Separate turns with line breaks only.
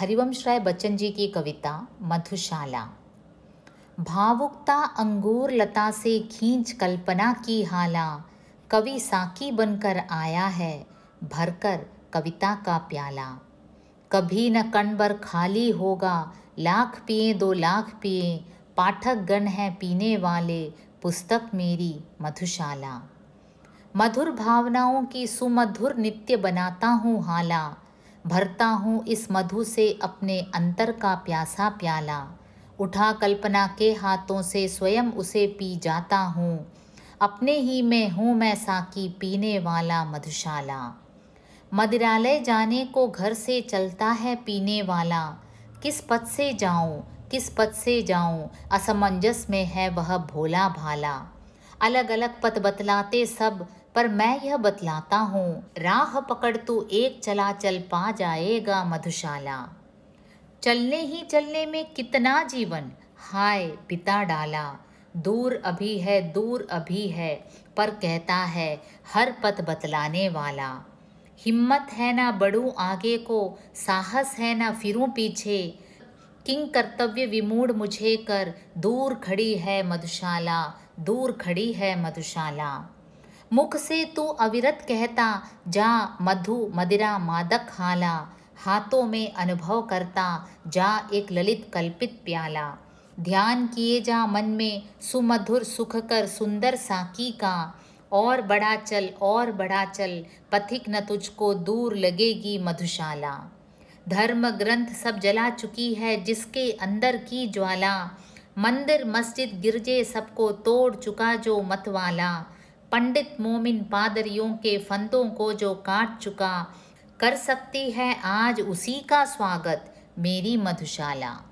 हरिवंश राय बच्चन जी की कविता मधुशाला भावुकता अंगूर लता से खींच कल्पना की हाला कवि साकी बनकर आया है भरकर कविता का प्याला कभी न कणबर खाली होगा लाख पिए दो लाख पिए पाठक गण है पीने वाले पुस्तक मेरी मधुशाला मधुर भावनाओं की सुमधुर नित्य बनाता हूँ हाला भरता हूँ इस मधु से अपने अंतर का प्यासा प्याला उठा कल्पना के हाथों से स्वयं उसे पी जाता हूँ अपने ही में हूँ मैं साकी पीने वाला मधुशाला मदिरालय जाने को घर से चलता है पीने वाला किस पद से जाऊँ किस पद से जाऊँ असमंजस में है वह भोला भाला अलग अलग पथ बतलाते सब पर मैं यह बतलाता हूँ राह पकड़ तू एक चला चल पा जाएगा मधुशाला चलने ही चलने में कितना जीवन हाय पिता डाला दूर अभी है दूर अभी है पर कहता है हर पथ बतलाने वाला हिम्मत है ना बड़ू आगे को साहस है ना फिरूं पीछे किंग कर्तव्य विमूढ़ मुझे कर दूर खड़ी है मधुशाला दूर खड़ी है मधुशाला मुख से तू अविरत कहता जा मधु मदिरा मादक हाला हाथों में अनुभव करता जा एक ललित कल्पित प्याला ध्यान किए जा मन में सुमधुर सुख कर सुंदर साकी का और बड़ा चल और बड़ा चल पथिक न तुझको दूर लगेगी मधुशाला धर्म ग्रंथ सब जला चुकी है जिसके अंदर की ज्वाला मंदिर मस्जिद गिरजे सबको तोड़ चुका जो मतवाला पंडित मोमिन पादरियों के फंदों को जो काट चुका कर सकती है आज उसी का स्वागत मेरी मधुशाला